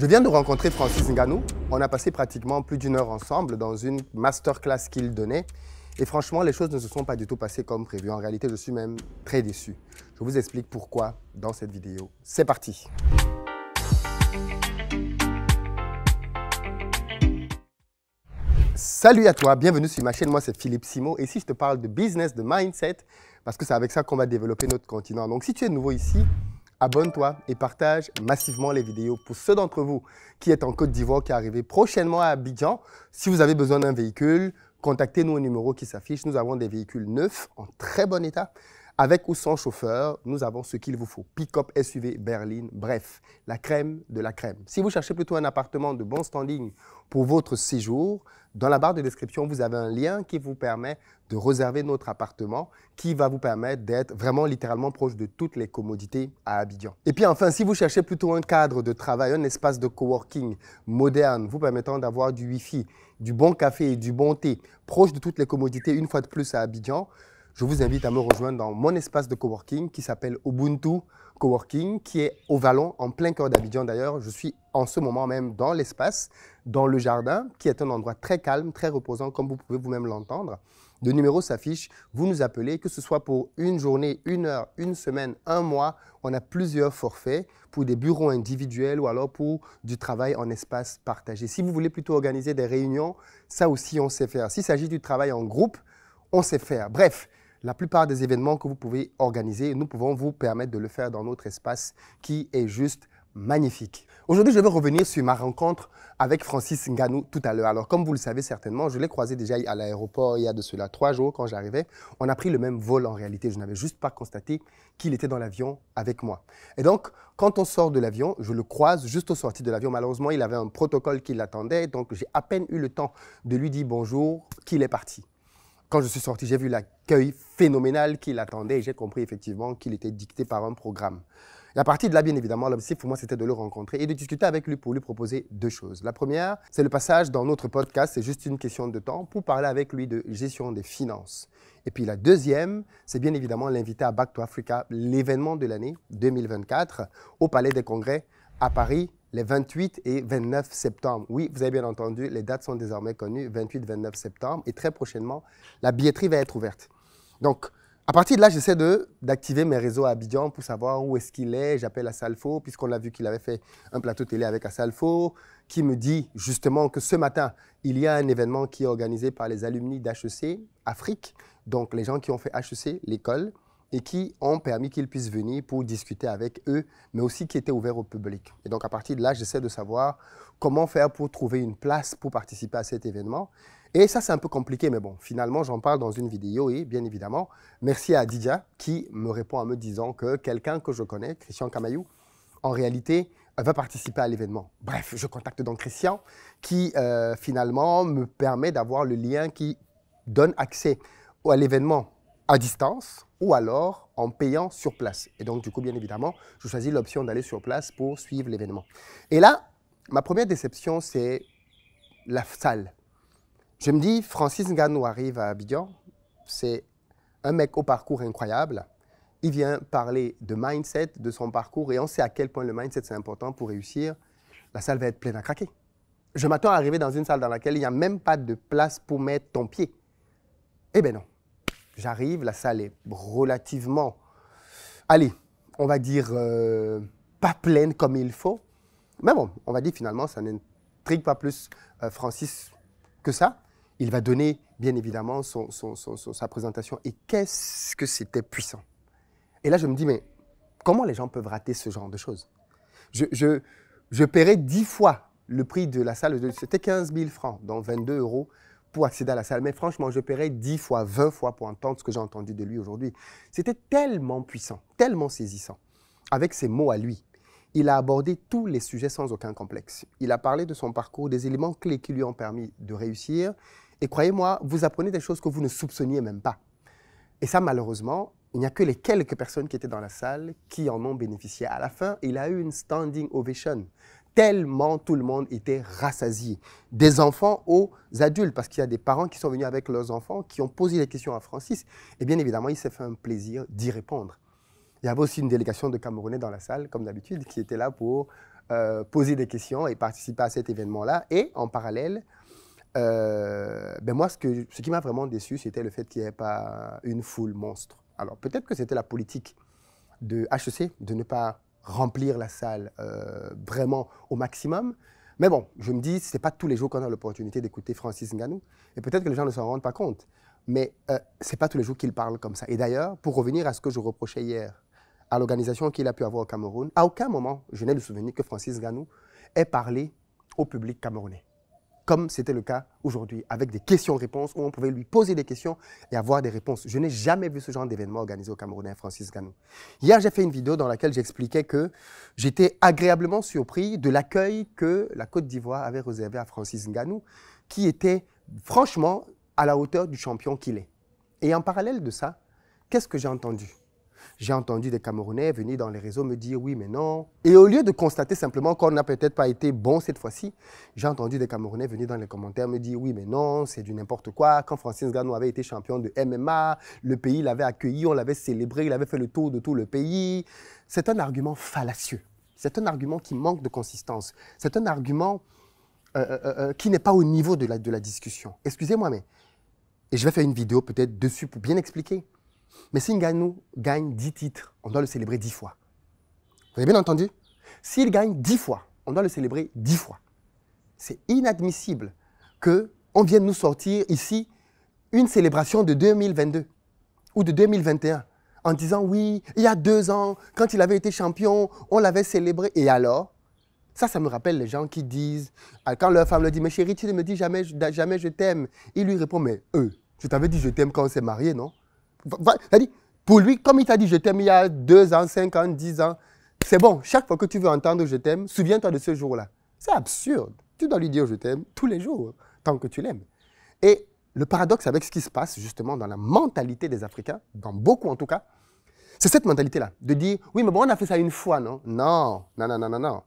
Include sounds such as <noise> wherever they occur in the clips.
Je viens de rencontrer Francis Nganou. On a passé pratiquement plus d'une heure ensemble dans une masterclass qu'il donnait. Et franchement, les choses ne se sont pas du tout passées comme prévu. En réalité, je suis même très déçu. Je vous explique pourquoi dans cette vidéo. C'est parti Salut à toi, bienvenue sur ma chaîne, moi c'est Philippe Simo et ici je te parle de business, de mindset, parce que c'est avec ça qu'on va développer notre continent. Donc si tu es nouveau ici, Abonne-toi et partage massivement les vidéos pour ceux d'entre vous qui êtes en Côte d'Ivoire, qui arrivent prochainement à Abidjan. Si vous avez besoin d'un véhicule, contactez-nous au numéro qui s'affiche. Nous avons des véhicules neufs en très bon état avec ou sans chauffeur, nous avons ce qu'il vous faut. Pick-up, SUV, berline, bref, la crème de la crème. Si vous cherchez plutôt un appartement de bon standing pour votre séjour, dans la barre de description, vous avez un lien qui vous permet de réserver notre appartement, qui va vous permettre d'être vraiment littéralement proche de toutes les commodités à Abidjan. Et puis enfin, si vous cherchez plutôt un cadre de travail, un espace de coworking moderne, vous permettant d'avoir du Wi-Fi, du bon café et du bon thé, proche de toutes les commodités une fois de plus à Abidjan, je vous invite à me rejoindre dans mon espace de coworking qui s'appelle Ubuntu Coworking, qui est au Vallon, en plein cœur d'Abidjan d'ailleurs. Je suis en ce moment même dans l'espace, dans le jardin, qui est un endroit très calme, très reposant, comme vous pouvez vous-même l'entendre. Le numéro s'affiche, vous nous appelez, que ce soit pour une journée, une heure, une semaine, un mois, on a plusieurs forfaits pour des bureaux individuels ou alors pour du travail en espace partagé. Si vous voulez plutôt organiser des réunions, ça aussi on sait faire. S'il s'agit du travail en groupe, on sait faire. Bref, la plupart des événements que vous pouvez organiser, nous pouvons vous permettre de le faire dans notre espace qui est juste magnifique. Aujourd'hui, je vais revenir sur ma rencontre avec Francis Nganou tout à l'heure. Alors, comme vous le savez certainement, je l'ai croisé déjà à l'aéroport il y a de cela trois jours quand j'arrivais. On a pris le même vol en réalité. Je n'avais juste pas constaté qu'il était dans l'avion avec moi. Et donc, quand on sort de l'avion, je le croise juste au sorti de l'avion. Malheureusement, il avait un protocole qui l'attendait, donc j'ai à peine eu le temps de lui dire bonjour qu'il est parti quand je suis sorti, j'ai vu l'accueil phénoménal qu'il attendait et j'ai compris effectivement qu'il était dicté par un programme. Et à partir de là, bien évidemment, l'objectif pour moi, c'était de le rencontrer et de discuter avec lui pour lui proposer deux choses. La première, c'est le passage dans notre podcast, c'est juste une question de temps, pour parler avec lui de gestion des finances. Et puis la deuxième, c'est bien évidemment l'inviter à Back to Africa, l'événement de l'année 2024 au Palais des Congrès à Paris les 28 et 29 septembre. Oui, vous avez bien entendu, les dates sont désormais connues, 28-29 septembre, et très prochainement, la billetterie va être ouverte. Donc, à partir de là, j'essaie d'activer mes réseaux à Abidjan pour savoir où est-ce qu'il est. J'appelle Assalfo, puisqu'on a vu qu'il avait fait un plateau télé avec Assalfo, qui me dit justement que ce matin, il y a un événement qui est organisé par les alumni d'HEC Afrique, donc les gens qui ont fait HEC, l'école, et qui ont permis qu'ils puissent venir pour discuter avec eux, mais aussi qui étaient ouverts au public. Et donc à partir de là, j'essaie de savoir comment faire pour trouver une place pour participer à cet événement. Et ça, c'est un peu compliqué, mais bon, finalement, j'en parle dans une vidéo et bien évidemment, merci à Didia qui me répond en me disant que quelqu'un que je connais, Christian Camayou, en réalité, euh, va participer à l'événement. Bref, je contacte donc Christian qui euh, finalement me permet d'avoir le lien qui donne accès à l'événement à distance ou alors en payant sur place. Et donc, du coup, bien évidemment, je choisis l'option d'aller sur place pour suivre l'événement. Et là, ma première déception, c'est la salle. Je me dis, Francis Nganou arrive à Abidjan, c'est un mec au parcours incroyable. Il vient parler de mindset, de son parcours, et on sait à quel point le mindset c'est important pour réussir. La salle va être pleine à craquer. Je m'attends à arriver dans une salle dans laquelle il n'y a même pas de place pour mettre ton pied. Eh bien non, J'arrive, la salle est relativement, allez, on va dire, euh, pas pleine comme il faut. Mais bon, on va dire finalement, ça n'intrigue pas plus euh, Francis que ça. Il va donner, bien évidemment, son, sa présentation. Et qu'est-ce que c'était puissant. Et là, je me dis, mais comment les gens peuvent rater ce genre de choses je, je, je paierais dix fois le prix de la salle, c'était 15 000 francs, donc 22 euros pour accéder à la salle. Mais franchement, je paierais 10 fois, 20 fois pour entendre ce que j'ai entendu de lui aujourd'hui. C'était tellement puissant, tellement saisissant. Avec ses mots à lui, il a abordé tous les sujets sans aucun complexe. Il a parlé de son parcours, des éléments clés qui lui ont permis de réussir. Et croyez-moi, vous apprenez des choses que vous ne soupçonniez même pas. Et ça, malheureusement, il n'y a que les quelques personnes qui étaient dans la salle qui en ont bénéficié. À la fin, il a eu une standing ovation, tellement tout le monde était rassasié, des enfants aux adultes, parce qu'il y a des parents qui sont venus avec leurs enfants, qui ont posé des questions à Francis, et bien évidemment, il s'est fait un plaisir d'y répondre. Il y avait aussi une délégation de Camerounais dans la salle, comme d'habitude, qui était là pour euh, poser des questions et participer à cet événement-là. Et en parallèle, euh, ben moi, ce, qui m'a vraiment déçu, c'était le fait qu'il n'y avait pas une foule monstre. Alors peut-être que c'était la politique de HEC de ne pas remplir la salle euh, vraiment au maximum. Mais bon, je me dis, ce n'est pas tous les jours qu'on a l'opportunité d'écouter Francis Nganou. Et peut-être que les gens ne s'en rendent pas compte. Mais c'est euh, ce n'est pas tous les jours qu'il parle comme ça. Et d'ailleurs, pour revenir à ce que je reprochais hier à l'organisation qu'il a pu avoir au Cameroun, à aucun moment, je n'ai le souvenir que Francis Nganou ait parlé au public camerounais comme c'était le cas aujourd'hui, avec des questions-réponses où on pouvait lui poser des questions et avoir des réponses. Je n'ai jamais vu ce genre d'événement organisé au Camerounais, Francis Nganou. Hier, j'ai fait une vidéo dans laquelle j'expliquais que j'étais agréablement surpris de l'accueil que la Côte d'Ivoire avait réservé à Francis Nganou, qui était franchement à la hauteur du champion qu'il est. Et en parallèle de ça, qu'est-ce que j'ai entendu j'ai entendu des Camerounais venir dans les réseaux me dire oui, mais non. Et au lieu de constater simplement qu'on n'a peut-être pas été bon cette fois-ci, j'ai entendu des Camerounais venir dans les commentaires me dire oui, mais non, c'est du n'importe quoi. Quand Francis Gano avait été champion de MMA, le pays l'avait accueilli, on l'avait célébré, il avait fait le tour de tout le pays. C'est un argument fallacieux. C'est un argument qui manque de consistance. C'est un argument euh, euh, euh, qui n'est pas au niveau de la, de la discussion. Excusez-moi, mais et je vais faire une vidéo peut-être dessus pour bien expliquer. Mais si Nganou gagne 10 titres, on doit le célébrer 10 fois. Vous avez bien entendu S'il gagne 10 fois, on doit le célébrer 10 fois. C'est inadmissible que on vienne nous sortir ici une célébration de 2022 ou de 2021 en disant oui, il y a deux ans, quand il avait été champion, on l'avait célébré. Et alors ça, ça me rappelle les gens qui disent, euh, quand leur femme leur dit, mais chérie, tu ne me dis jamais, jamais je t'aime. Il lui répond, mais eux, je t'avais dit je t'aime quand on s'est marié, non pour lui, comme il t'a dit je t'aime il y a 2 ans, 5 ans, 10 ans, c'est bon. Chaque fois que tu veux entendre je t'aime, souviens-toi de ce jour-là. C'est absurde. Tu dois lui dire je t'aime tous les jours, tant que tu l'aimes. Et le paradoxe avec ce qui se passe justement dans la mentalité des Africains, dans beaucoup en tout cas, c'est cette mentalité-là, de dire oui, mais bon, on a fait ça une fois, non Non, non, non, non, non,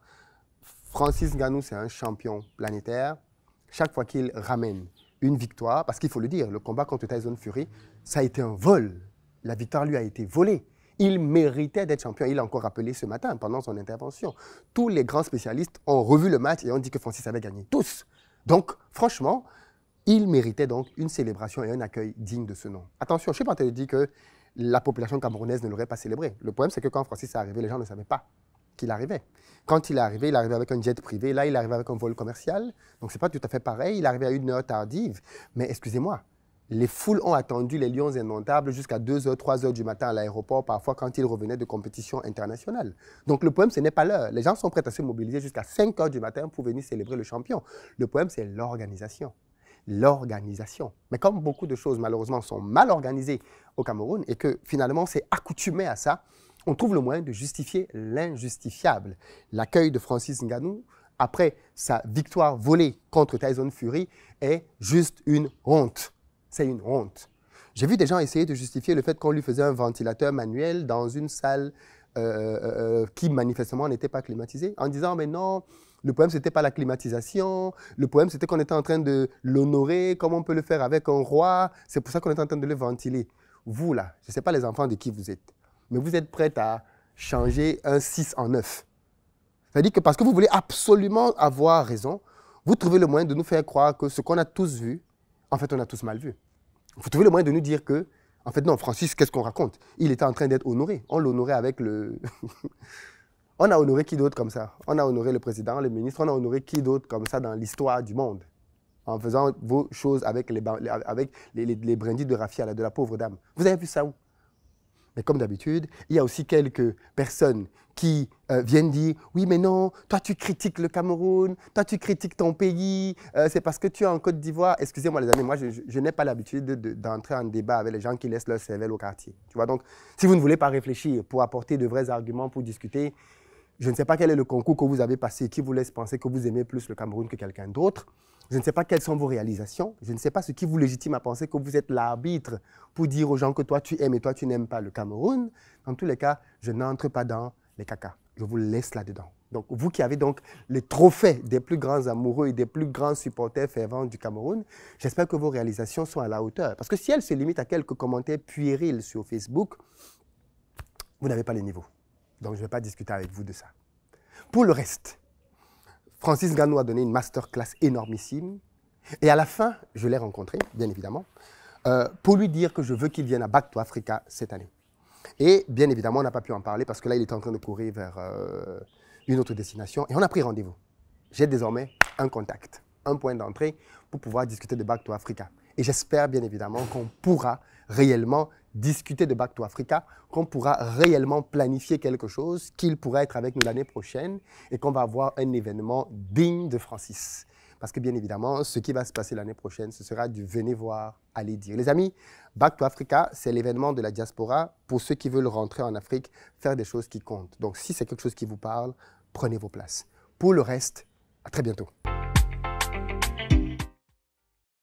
Francis Ganou, c'est un champion planétaire. Chaque fois qu'il ramène une victoire, parce qu'il faut le dire, le combat contre Tyson Fury, ça a été un vol. La victoire lui a été volée. Il méritait d'être champion. Il l'a encore rappelé ce matin pendant son intervention. Tous les grands spécialistes ont revu le match et ont dit que Francis avait gagné. Tous. Donc, franchement, il méritait donc une célébration et un accueil digne de ce nom. Attention, je ne suis pas en train de que la population camerounaise ne l'aurait pas célébré. Le problème, c'est que quand Francis est arrivé, les gens ne savaient pas qu'il arrivait. Quand il est arrivé, il arrivait avec un jet privé. Là, il arrivait avec un vol commercial. Donc, ce n'est pas tout à fait pareil. Il arrivait à une heure tardive. Mais excusez-moi, les foules ont attendu les Lions indomptables jusqu'à 2h, 3h du matin à l'aéroport, parfois quand ils revenaient de compétitions internationales. Donc le poème, ce n'est pas l'heure. Les gens sont prêts à se mobiliser jusqu'à 5h du matin pour venir célébrer le champion. Le poème, c'est l'organisation. L'organisation. Mais comme beaucoup de choses, malheureusement, sont mal organisées au Cameroun et que finalement, c'est accoutumé à ça, on trouve le moyen de justifier l'injustifiable. L'accueil de Francis Ngannou, après sa victoire volée contre Tyson Fury, est juste une honte. C'est une honte. J'ai vu des gens essayer de justifier le fait qu'on lui faisait un ventilateur manuel dans une salle euh, euh, euh, qui manifestement n'était pas climatisée, en disant mais non, le problème c'était pas la climatisation, le problème c'était qu'on était en train de l'honorer comme on peut le faire avec un roi, c'est pour ça qu'on est en train de le ventiler. Vous là, je ne sais pas les enfants de qui vous êtes, mais vous êtes prêts à changer un 6 en 9. C'est-à-dire que parce que vous voulez absolument avoir raison, vous trouvez le moyen de nous faire croire que ce qu'on a tous vu, en fait, on a tous mal vu. Vous trouvez le moyen de nous dire que, en fait, non, Francis, qu'est-ce qu'on raconte Il était en train d'être honoré. On l'honorait avec le. <laughs> on a honoré qui d'autre comme ça On a honoré le président, le ministre, on a honoré qui d'autre comme ça dans l'histoire du monde En faisant vos choses avec les, avec brindilles de raffia, de la pauvre dame. Vous avez vu ça où mais comme d'habitude, il y a aussi quelques personnes qui euh, viennent dire Oui, mais non, toi tu critiques le Cameroun, toi tu critiques ton pays, euh, c'est parce que tu es en Côte d'Ivoire. Excusez-moi, les amis, moi je, n'ai pas l'habitude d'entrer en débat avec les gens qui laissent leur cervelle au quartier. Tu vois, donc si vous ne voulez pas réfléchir pour apporter de vrais arguments, pour discuter, je ne sais pas quel est le concours que vous avez passé qui vous laisse penser que vous aimez plus le Cameroun que quelqu'un d'autre. Je ne sais pas quelles sont vos réalisations. Je ne sais pas ce qui vous légitime à penser que vous êtes l'arbitre pour dire aux gens que toi tu aimes et toi tu n'aimes pas le Cameroun. Dans tous les cas, je n'entre pas dans les cacas. Je vous laisse là-dedans. Donc vous qui avez donc les trophées des plus grands amoureux et des plus grands supporters fervents du Cameroun, j'espère que vos réalisations sont à la hauteur. Parce que si elles se limitent à quelques commentaires puérils sur Facebook, vous n'avez pas les niveaux. Donc je ne vais pas discuter avec vous de ça. Pour le reste, Francis Gano a donné une masterclass énormissime. Et à la fin, je l'ai rencontré, bien évidemment, euh, pour lui dire que je veux qu'il vienne à Back to Africa cette année. Et bien évidemment, on n'a pas pu en parler parce que là, il était en train de courir vers euh, une autre destination. Et on a pris rendez-vous. J'ai désormais un contact, un point d'entrée pour pouvoir discuter de Back to Africa. Et j'espère bien évidemment qu'on pourra réellement discuter de Back to Africa, qu'on pourra réellement planifier quelque chose, qu'il pourra être avec nous l'année prochaine et qu'on va avoir un événement digne de Francis. Parce que bien évidemment, ce qui va se passer l'année prochaine, ce sera du venez voir, allez dire. Les amis, Back to Africa, c'est l'événement de la diaspora pour ceux qui veulent rentrer en Afrique, faire des choses qui comptent. Donc si c'est quelque chose qui vous parle, prenez vos places. Pour le reste, à très bientôt.